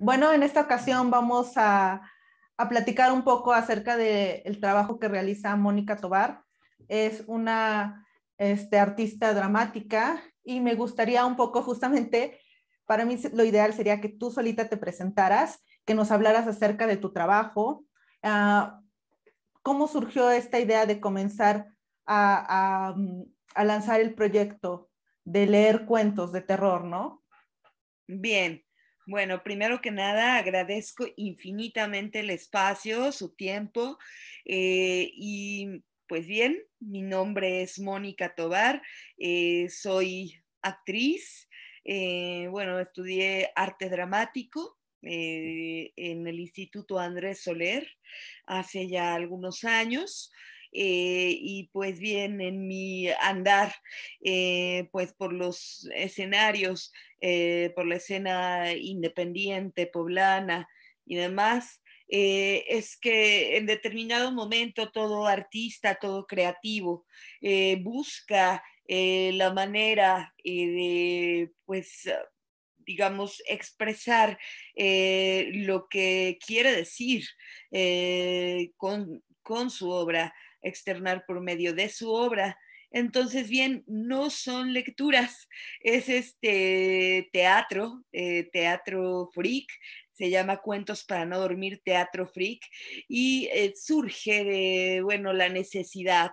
Bueno, en esta ocasión vamos a, platicar un poco acerca del trabajo que realiza Mónica Tobar. Es una este, artista dramática y me gustaría un poco justamente, para mí lo ideal sería que tú solita te presentaras, que nos hablaras acerca de tu trabajo, ah, cómo surgió esta idea de comenzar mm, a lanzar el proyecto de leer cuentos de terror, ¿no? Bien, bueno, primero que nada, agradezco infinitamente el espacio, su tiempo eh, y pues bien, mi nombre es Mónica Tobar, eh, soy actriz, eh, bueno, estudié arte dramático en el Instituto Andrés Soler hace ya algunos años. Eh, y pues bien en mi andar eh, pues por los escenarios, eh, por la escena independiente, poblana y demás, es que en determinado momento todo artista, todo creativo busca la manera de, pues, digamos, expresar lo que quiere decir con su obra externar por medio de su obra. Entonces, bien, no son lecturas, es este teatro, eh, teatro freak, se llama Cuentos para no dormir, teatro freak, y eh, surge de, bueno, la necesidad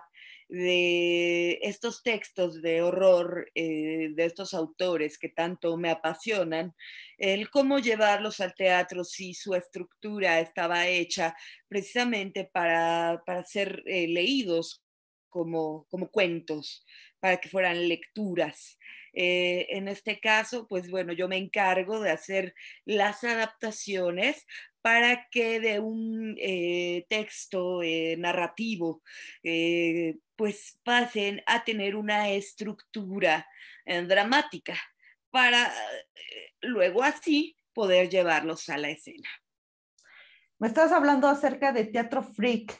de estos textos de horror eh, de estos autores que tanto me apasionan, el cómo llevarlos al teatro si su estructura estaba hecha precisamente para, ser eh, leídos como, como cuentos, para que fueran lecturas. Eh, en este caso, pues bueno, yo me encargo de hacer las adaptaciones para que de un eh, texto eh, narrativo eh, pues pasen a tener una estructura dramática para luego así poder llevarlos a la escena. Me estás hablando acerca de teatro freak.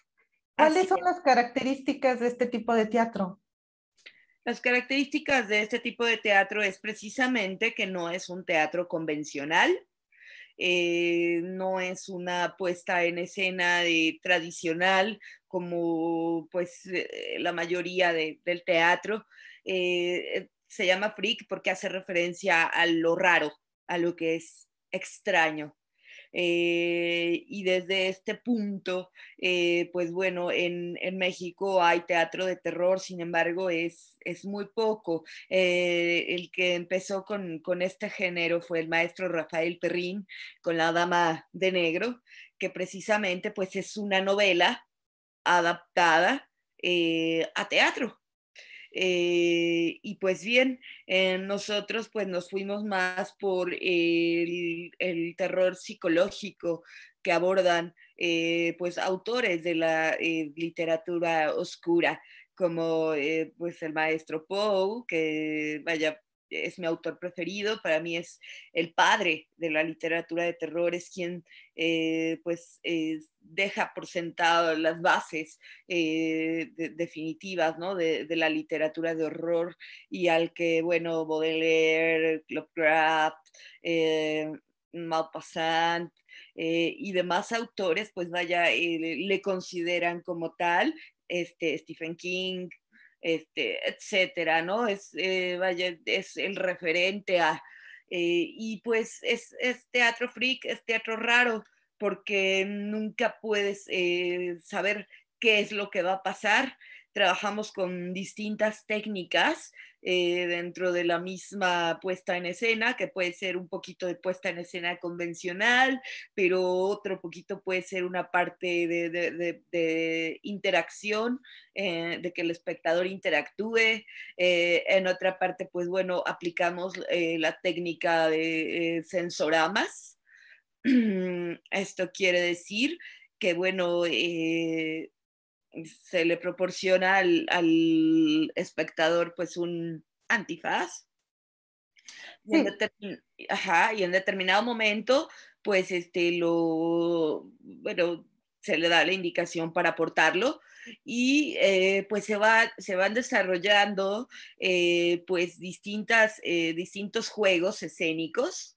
¿Cuáles son las características de este tipo de teatro? Las características de este tipo de teatro es precisamente que no es un teatro convencional, eh, no es una puesta en escena de, tradicional como pues eh, la mayoría del teatro. Eh, se llama freak porque hace referencia a lo raro, a lo que es extraño, eh, y desde este punto, eh, pues bueno, en, México hay teatro de terror, sin embargo, es, muy poco. Eh, el que empezó con, este género fue el maestro Rafael Perrín con La Dama de Negro, que precisamente pues es una novela adaptada a teatro. Eh, y pues bien, eh, nosotros pues nos fuimos más por el, terror psicológico que abordan eh, pues autores de la literatura oscura como pues el maestro Poe, que vaya, es mi autor preferido, para mí es el padre de la literatura de terror, es quien eh, pues eh, deja por sentado las bases eh, definitivas ¿no? de, de, la literatura de horror y al que, bueno, Baudelaire, Lovecraft, Malpassant, y demás autores, pues vaya, le consideran como tal, este, Stephen King, este, etcétera, ¿no? Es, eh, es el referente a... Eh, y pues es, teatro freak, es teatro raro, porque nunca puedes eh, saber qué es lo que va a pasar. Trabajamos con distintas técnicas, eh, dentro de la misma puesta en escena, que puede ser un poquito de puesta en escena convencional, pero otro poquito puede ser una parte de, interacción, eh, de que el espectador interactúe. Eh, en otra parte, pues bueno, aplicamos la técnica de sensoramas. Esto quiere decir que, bueno, se le proporciona al, espectador pues un antifaz. Y, en determinado momento, pues este lo, bueno, se le da la indicación para portarlo y eh, pues se, va, se van desarrollando eh, pues distintas, eh, distintos juegos escénicos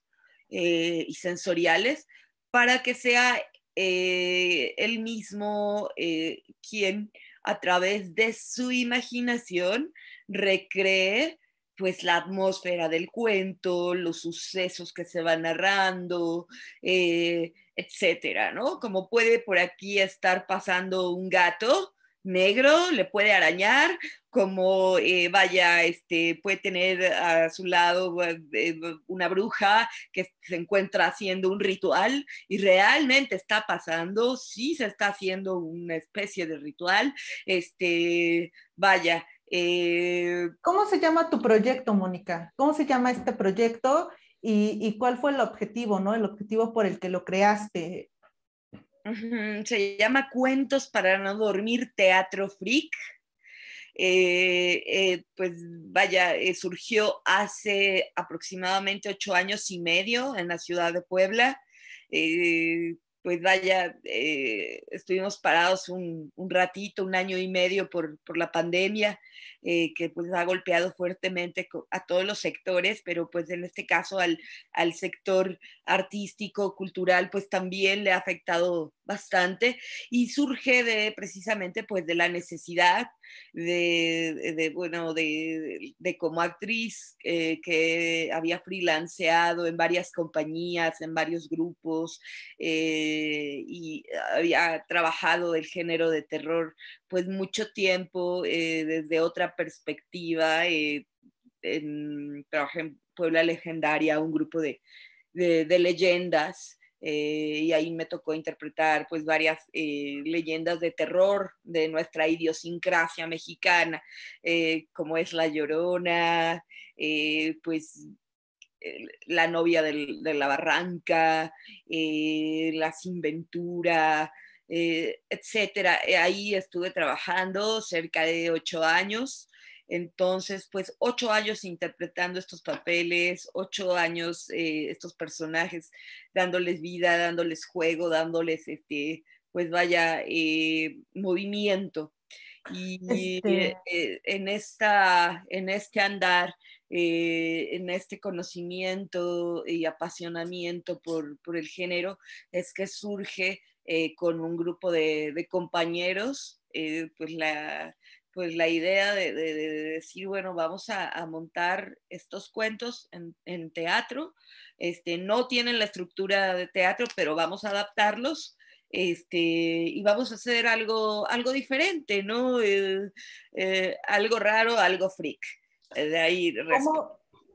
y sensoriales para que sea el eh, mismo eh, quien a través de su imaginación recree pues la atmósfera del cuento, los sucesos que se van narrando, eh, etcétera, ¿no? Como puede por aquí estar pasando un gato negro, le puede arañar, como eh, vaya, este, puede tener a su lado eh, eh, una bruja que se encuentra haciendo un ritual y realmente está pasando, sí se está haciendo una especie de ritual, este, vaya. ¿Cómo se llama tu proyecto, Mónica? ¿Cómo se llama este proyecto? Y, cuál fue el objetivo, ¿no? El objetivo por el que lo creaste. Se llama Cuentos para no dormir, Teatro Freak. Eh, eh, pues vaya, eh, surgió hace aproximadamente ocho años y medio en la ciudad de Puebla. pues vaya, estuvimos parados un, ratito, un año y medio por, la pandemia, que pues ha golpeado fuertemente a todos los sectores, pero pues en este caso al, al sector artístico, cultural, pues también le ha afectado bastante y surge de precisamente pues de la necesidad de, bueno de, como actriz eh, que había freelanceado en varias compañías en varios grupos eh, y había trabajado el género de terror pues mucho tiempo eh, desde otra perspectiva en, trabajé en Puebla Legendaria un grupo de, de leyendas eh, y ahí me tocó interpretar pues varias eh, leyendas de terror de nuestra idiosincrasia mexicana, eh, como es La Llorona, pues la novia de la barranca, la sinventura, etcétera. Ahí estuve trabajando cerca de ocho años entonces, pues ocho años interpretando estos papeles, ocho años eh, estos personajes, dándoles vida, dándoles juego, dándoles, este, pues vaya, eh, movimiento. Y este eh, en, esta, en este andar, en este conocimiento y apasionamiento por, el género es que surge con un grupo de, compañeros pues la, pues la idea de, decir, bueno, vamos a, montar estos cuentos en, teatro. Este, no tienen la estructura de teatro, pero vamos a adaptarlos. Este, y vamos a hacer algo, algo diferente, ¿no? Eh, eh, algo raro, algo freak. Eh, de ahí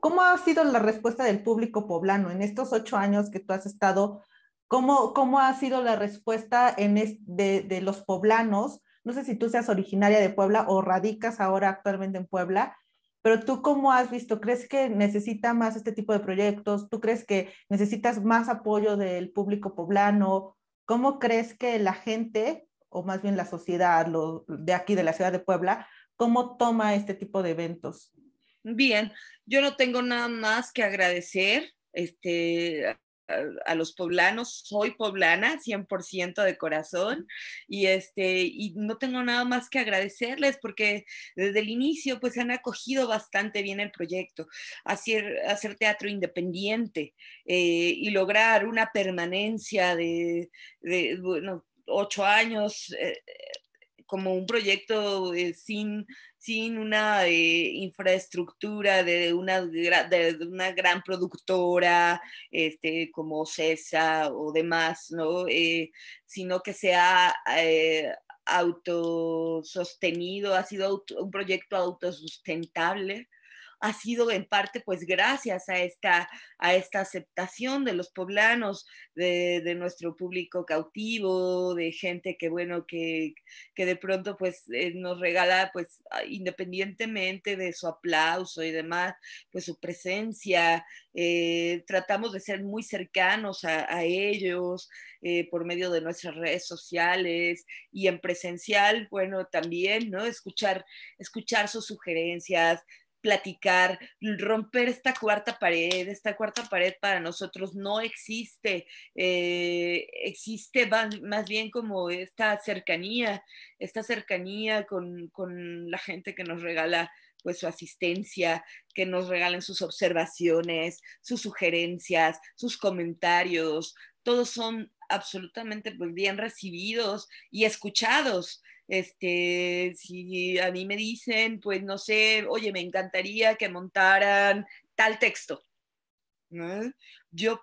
¿Cómo, ha sido la respuesta del público poblano en estos ocho años que tú has estado? ¿Cómo, cómo ha sido la respuesta en de, de los poblanos? no sé si tú seas originaria de Puebla o radicas ahora actualmente en Puebla, pero tú cómo has visto, ¿crees que necesita más este tipo de proyectos? ¿Tú crees que necesitas más apoyo del público poblano? ¿Cómo crees que la gente, o más bien la sociedad de aquí, de la ciudad de Puebla, cómo toma este tipo de eventos? Bien, yo no tengo nada más que agradecer este, eh, a los poblanos, soy poblana 100% de corazón y este y no tengo nada más que agradecerles porque desde el inicio pues han acogido bastante bien el proyecto, hacer, hacer teatro independiente eh, y lograr una permanencia de, bueno, ocho años eh, como un proyecto eh, sin, sin una eh, infraestructura de una, de una gran productora este, como CESA o demás, ¿no? Eh, sino que sea ha autosostenido, ha sido un proyecto autosustentable ha sido en parte pues gracias a esta, a esta aceptación de los poblanos, de, nuestro público cautivo, de gente que bueno, que, de pronto pues eh, nos regala pues ah, independientemente de su aplauso y demás, pues su presencia, eh, tratamos de ser muy cercanos a, ellos eh, por medio de nuestras redes sociales y en presencial, bueno, también, ¿no? Escuchar, escuchar sus sugerencias, platicar, romper esta cuarta pared, esta cuarta pared para nosotros no existe, eh, existe más, bien como esta cercanía, esta cercanía con, con la gente que nos regala pues su asistencia, que nos regalen sus observaciones, sus sugerencias, sus comentarios, todos son absolutamente pues, bien recibidos y escuchados este, si a mí me dicen, pues no sé, oye, me encantaría que montaran tal texto. ¿no? Yo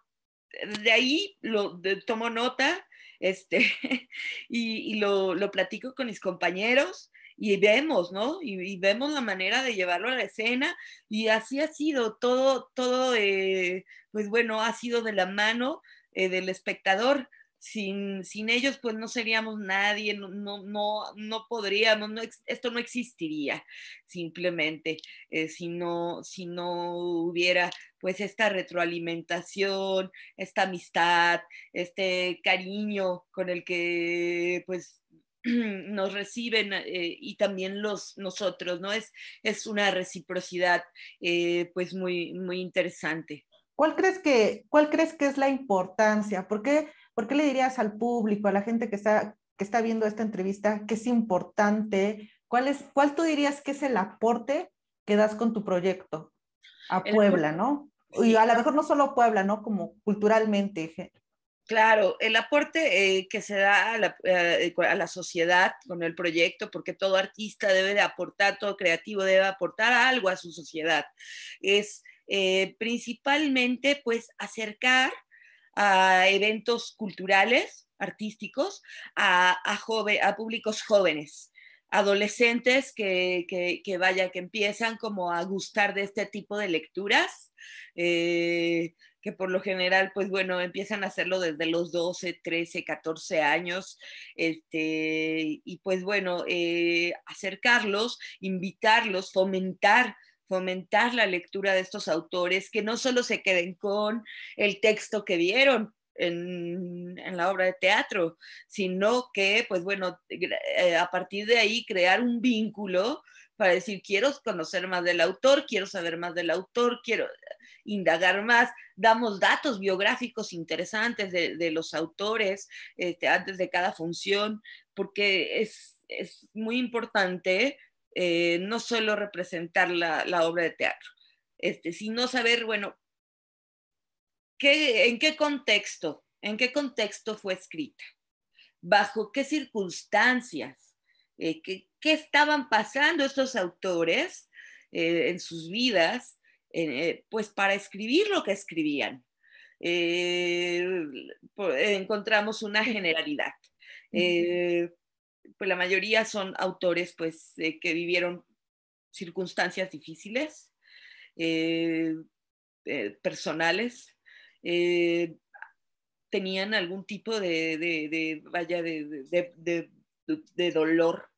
de ahí lo tomo nota este, y, lo, platico con mis compañeros y vemos, ¿no? Y, vemos la manera de llevarlo a la escena y así ha sido todo, todo, eh, pues bueno, ha sido de la mano eh, del espectador sin, sin ellos pues no seríamos nadie, no, no, no, podríamos, esto no existiría simplemente eh, si, no, hubiera pues esta retroalimentación, esta amistad, este cariño con el que pues nos reciben eh, y también los nosotros, ¿no? Es, una reciprocidad eh, pues muy, muy interesante. ¿Cuál crees que, cuál crees que es la importancia? ¿Por qué, ¿Por qué le dirías al público, a la gente que está, que está viendo esta entrevista, que es importante? ¿Cuál, es, ¿Cuál tú dirías que es el aporte que das con tu proyecto a Puebla, no? Y a lo mejor no solo Puebla, ¿no? Como culturalmente. Claro, el aporte eh, que se da a la, eh, eh, a la, sociedad con el proyecto, porque todo artista debe de aportar, todo creativo debe aportar algo a su sociedad. Es eh, principalmente pues acercar a eventos culturales, artísticos, a, públicos jóvenes, adolescentes que, vaya, que empiezan como a gustar de este tipo de lecturas, eh, que por lo general, pues bueno, empiezan a hacerlo desde los 12, 13, 14 años, este, y pues bueno, eh, acercarlos, invitarlos, fomentar fomentar la lectura de estos autores, que no solo se queden con el texto que vieron, en, la obra de teatro, sino que, pues bueno, eh, a partir de ahí crear un vínculo para decir, quiero conocer más del autor, quiero saber más del autor, quiero indagar más. Damos datos biográficos interesantes de, los autores este, antes de cada función, porque es, es muy importante eh, no solo representar la, obra de teatro, este, sino saber, bueno, ¿qué, en qué contexto, en qué contexto fue escrita, bajo qué circunstancias, eh, qué, estaban pasando estos autores eh, en sus vidas, pues para escribir lo que escribían. encontramos una generalidad pues la mayoría son autores pues eh, que vivieron circunstancias difíciles, eh, eh, personales, tenían algún tipo de, vaya, de, dolor,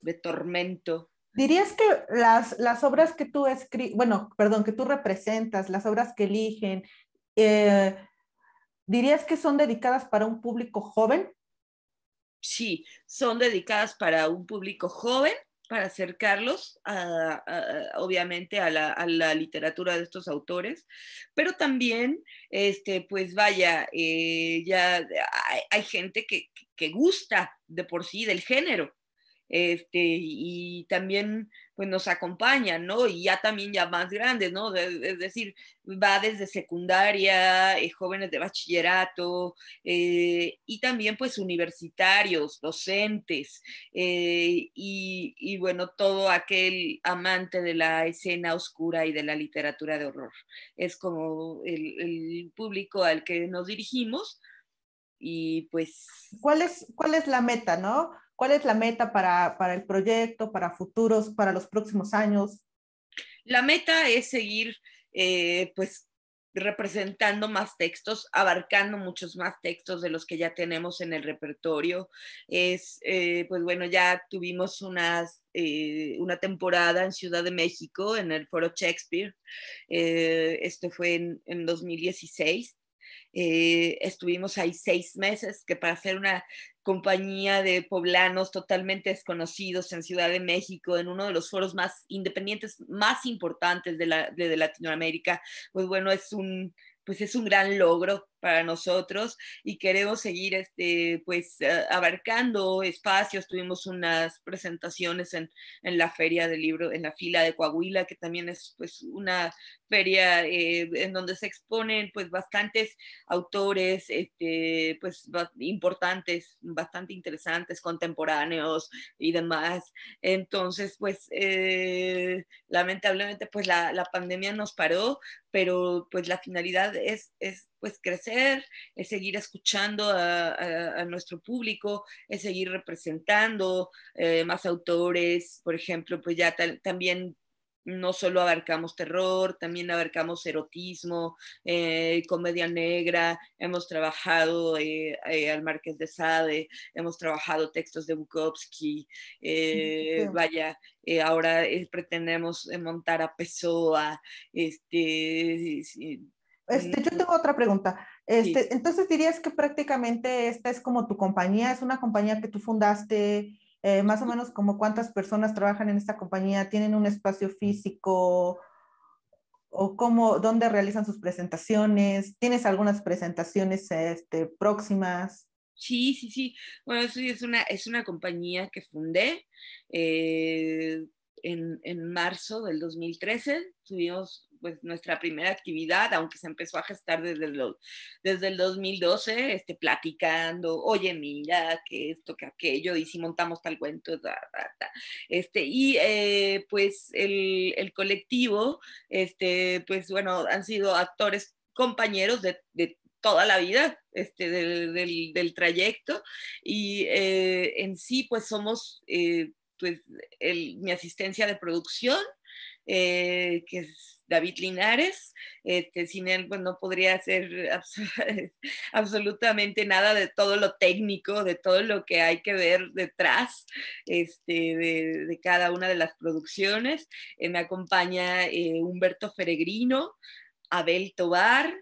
de tormento, ¿Dirías que las, obras que tú bueno, perdón, que tú representas, las obras que eligen, dirías que son dedicadas para un público joven? sí, son dedicadas para un público joven, para acercarlos, obviamente, a la, literatura de estos autores, pero también, este, pues vaya, eh, ya hay, hay gente que, que, gusta de por sí del género. Este, y también pues nos acompañan, ¿no? Y ya también ya más grandes, ¿no? Es decir, va desde secundaria, eh, jóvenes de bachillerato eh, y también pues universitarios, docentes eh, y, bueno, todo aquel amante de la escena oscura y de la literatura de horror. Es como el, el público al que nos dirigimos y pues... ¿Cuál es, cuál es la meta, no? ¿Cuál es la meta para, para el proyecto, para futuros, para los próximos años? La meta es seguir, eh, pues, representando más textos, abarcando muchos más textos de los que ya tenemos en el repertorio. Es, eh, pues bueno, ya tuvimos unas, eh, una temporada en Ciudad de México, en el Foro Shakespeare. esto fue en, en 2016. Eh, estuvimos ahí seis meses, que para hacer una compañía de poblanos totalmente desconocidos en Ciudad de México, en uno de los foros más independientes, más importantes de, de Latinoamérica, pues bueno, es un, pues es un gran logro para nosotros y queremos seguir este, pues, eh, abarcando espacios. Tuvimos unas presentaciones en, la Feria del Libro, en la Fila de Coahuila, que también es pues, una feria eh, en donde se exponen pues, bastantes autores este, pues, importantes, bastante interesantes, contemporáneos y demás. Entonces, pues eh, lamentablemente pues, la, la pandemia nos paró, pero pues la finalidad es, es pues crecer, es seguir escuchando a, nuestro público, es seguir representando eh, más autores, por ejemplo, pues ya también no solo abarcamos terror, también abarcamos erotismo, eh, comedia negra, hemos trabajado eh, eh, al Marqués de Sade, hemos trabajado textos de Bukowski, vaya, ahora pretendemos montar a Pessoa. Este, este, yo mm. tengo otra pregunta. Este, Entonces dirías que prácticamente esta es como tu compañía, es una compañía que tú fundaste eh, más o menos como cuántas personas trabajan en esta compañía, tienen un espacio físico o cómo, dónde realizan sus presentaciones, tienes algunas presentaciones este, próximas. Sí, sí, sí. Bueno, sí, es una, es una compañía que fundé eh, en, en, marzo del 2013. Tuvimos pues nuestra primera actividad, aunque se empezó a gestar desde el, desde el 2012, este, platicando, oye, mira, que esto, que aquello, y si montamos tal cuento, Este, y eh, pues el, colectivo, este, pues bueno, han sido actores compañeros de, toda la vida este, del, del, trayecto y eh, en sí pues somos eh, pues mi asistencia de producción eh, que es David Linares. Este, sin él, pues no podría hacer absolutamente nada de todo lo técnico, de todo lo que hay que ver detrás este, de, cada una de las producciones. Eh, me acompaña eh, Humberto Feregrino, Abel Tobar,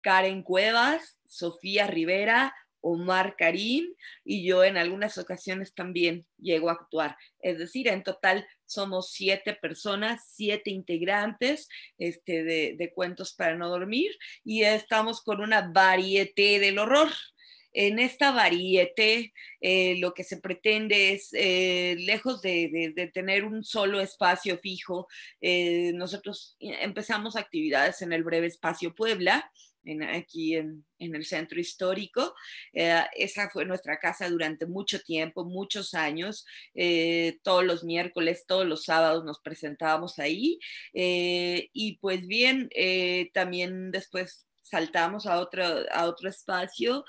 Karen Cuevas, Sofía Rivera, Omar Karim y yo en algunas ocasiones también llego a actuar. Es decir, en total somos siete personas, siete integrantes este, de, Cuentos para no dormir y estamos con una varieté del horror en esta varieté eh, lo que se pretende es, eh, lejos de, tener un solo espacio fijo, eh, nosotros empezamos actividades en el breve espacio Puebla, aquí en, el centro histórico. Eh, esa fue nuestra casa durante mucho tiempo, muchos años. Eh, todos los miércoles, todos los sábados nos presentábamos ahí. Eh, y pues bien, también después saltamos a otro, espacio,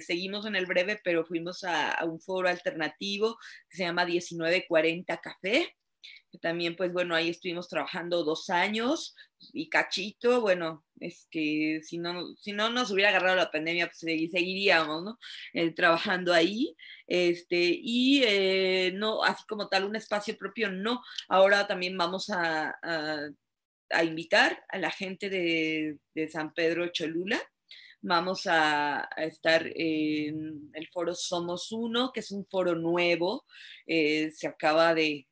seguimos en el breve, pero fuimos a, un foro alternativo que se llama 1940 Café, también, pues bueno, ahí estuvimos trabajando dos años y cachito, bueno, es que si no, si no nos hubiera agarrado la pandemia, pues seguiríamos, ¿no? Eh, trabajando ahí, este, y eh, no, así como tal, un espacio propio, no. Ahora también vamos a, invitar a la gente de San Pedro Cholula, Vamos a, estar en el foro Somos Uno, que es un foro nuevo, eh, se acaba de,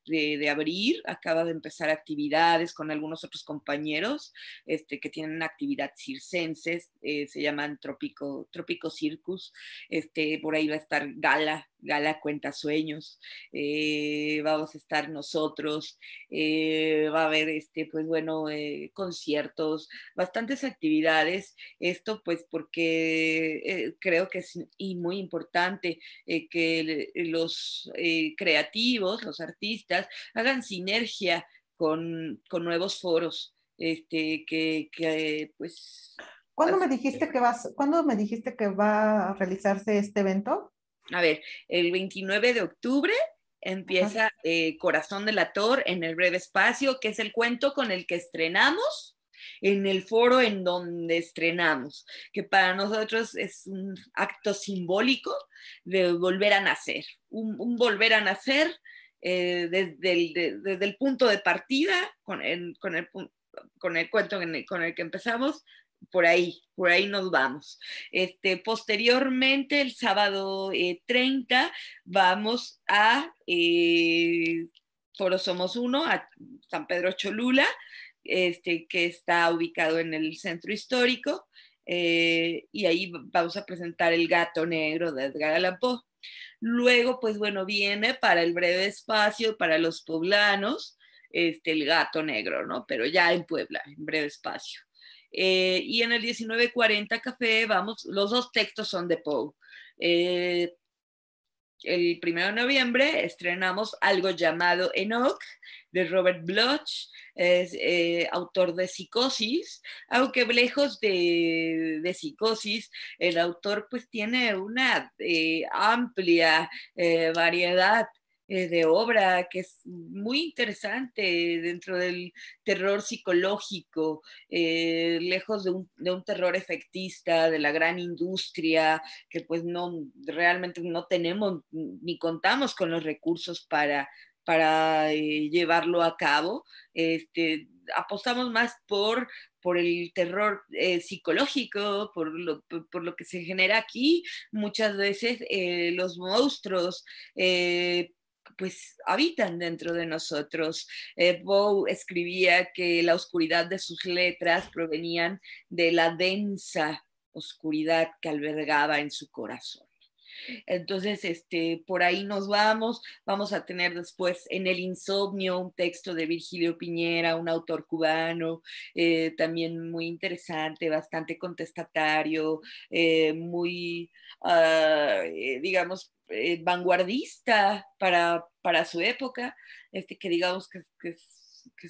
abrir, acaba de empezar actividades con algunos otros compañeros este, que tienen una actividad circenses, eh, se llaman Tropico, Tropico Circus, este, por ahí va a estar Gala, Gala Cuenta Sueños, eh, vamos a estar nosotros, eh, va a haber, este, pues bueno, eh, conciertos, bastantes actividades. Esto pues porque creo que es muy importante que los creativos, los artistas, hagan sinergia con, nuevos foros. Este, que, pues me dijiste que vas, cuándo me dijiste que va a realizarse este evento? a ver, el 29 de octubre empieza eh, Corazón del Ator en el breve espacio, que es el cuento con el que estrenamos en el foro en donde estrenamos, que para nosotros es un acto simbólico de volver a nacer, un, volver a nacer eh, desde, el, punto de partida, con el cuento con el que empezamos, por ahí, por ahí nos vamos. Este, posteriormente, el sábado 30, eh, vamos a eh, Somos Uno, a San Pedro Cholula, este, que está ubicado en el centro histórico, eh, y ahí vamos a presentar El Gato Negro de Edgar Allan Luego, pues bueno, viene para el breve espacio, para los poblanos, este, el gato negro, ¿no? Pero ya en Puebla, en breve espacio. Eh, y en el 1940 Café, vamos, los dos textos son de Poe. Eh, el primero de noviembre estrenamos algo llamado Enoch de Robert Bloch, es, eh, autor de Psicosis, aunque lejos de, Psicosis, el autor pues tiene una amplia variedad eh, de obra que es muy interesante dentro del terror psicológico, eh, lejos de un, de un, terror efectista, de la gran industria, que pues no, realmente no tenemos ni contamos con los recursos para, para eh, llevarlo a cabo. Este, apostamos más por por el terror psicológico, por lo, lo, que se genera aquí. Muchas veces los monstruos pues habitan dentro de nosotros. Eh, escribía que la oscuridad de sus letras provenían de la densa oscuridad que albergaba en su corazón. Entonces, este, por ahí nos vamos. Vamos a tener después en El Insomnio un texto de Virgilio Piñera, un autor cubano, eh, también muy interesante, bastante contestatario, eh, muy, ah, eh, digamos, vanguardista para, su época, este, que digamos que,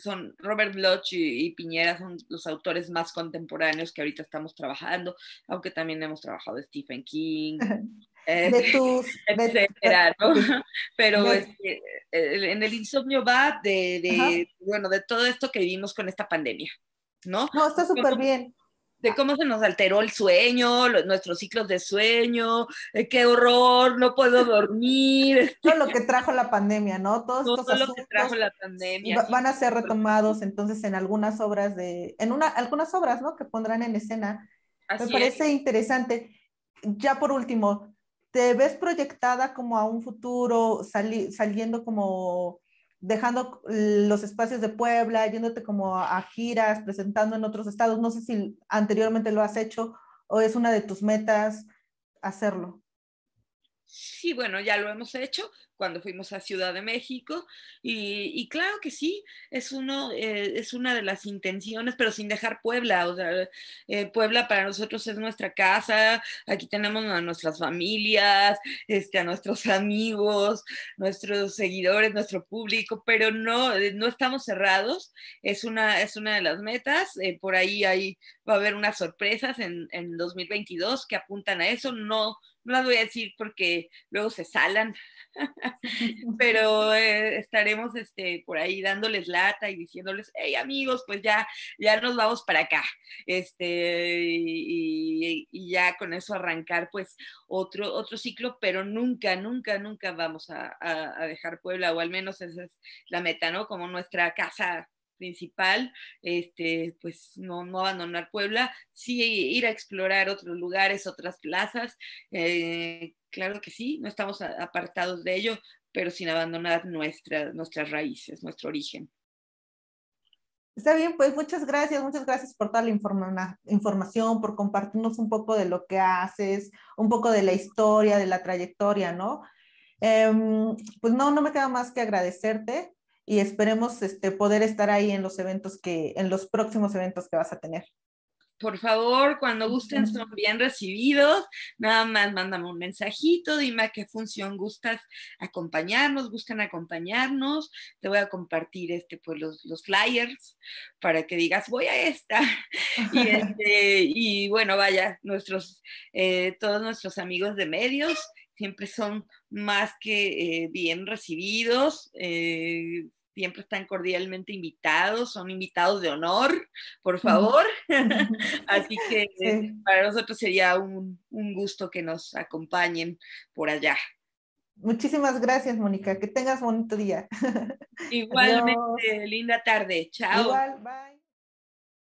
son Robert Bloch y, Piñera, son los autores más contemporáneos que ahorita estamos trabajando, aunque también hemos trabajado Stephen King, Eh, de tus, esperar ¿no? Pero este, en el insomnio va de, bueno, de todo esto que vivimos con esta pandemia, ¿no? No, está súper bien. De cómo se nos alteró el sueño, nuestros ciclos de sueño, eh, qué horror, no puedo dormir. Todo lo que trajo la pandemia, ¿no? Todos todo estos asuntos lo que trajo la pandemia. Van a ser retomados entonces en algunas obras de, en una, algunas obras, ¿no? Que pondrán en escena. Me parece interesante. Ya por último, ¿Te ves proyectada como a un futuro saliendo como dejando los espacios de Puebla, yéndote como a giras, presentando en otros estados? No sé si anteriormente lo has hecho o es una de tus metas hacerlo. Sí, bueno, ya lo hemos hecho cuando fuimos a Ciudad de México y, claro que sí, es, uno, eh, es una de las intenciones, pero sin dejar Puebla. Eh, Puebla para nosotros es nuestra casa, aquí tenemos a nuestras familias, este, a nuestros amigos, nuestros seguidores, nuestro público, pero no, eh, no estamos cerrados, es una, es una de las metas. por ahí, ahí va a haber unas sorpresas en, en 2022 que apuntan a eso, no no las voy a decir porque luego se salan, pero eh, estaremos este, por ahí dándoles lata y diciéndoles, hey amigos, pues ya, ya nos vamos para acá, este, y, ya con eso arrancar pues otro, otro ciclo, pero nunca, nunca, nunca vamos a, a dejar Puebla, o al menos esa es la meta, ¿no? Como nuestra casa principal, este, pues no, abandonar Puebla, sí ir a explorar otros lugares, otras plazas, eh, claro que sí, no estamos apartados de ello, pero sin abandonar nuestras raíces, nuestro origen. Está bien, pues muchas gracias, muchas gracias por toda la información, por compartirnos un poco de lo que haces, un poco de la historia, de la trayectoria, ¿no? Em, pues no, no me queda más que agradecerte y esperemos este, poder estar ahí en los eventos que, en los próximos eventos que vas a tener. Por favor, cuando gusten son bien recibidos, nada más mándame un mensajito, dime a qué función gustas acompañarnos, gustan acompañarnos, te voy a compartir este, pues, los, flyers para que digas, voy a esta. Este, y, bueno, vaya, nuestros, eh, todos nuestros amigos de medios siempre son más que eh, bien recibidos, eh, siempre están cordialmente invitados, son invitados de honor, por favor. Así que para nosotros sería un, gusto que nos acompañen por allá. Muchísimas gracias, Mónica. Que tengas bonito día. Igualmente, linda tarde. Chao. Igual, bye.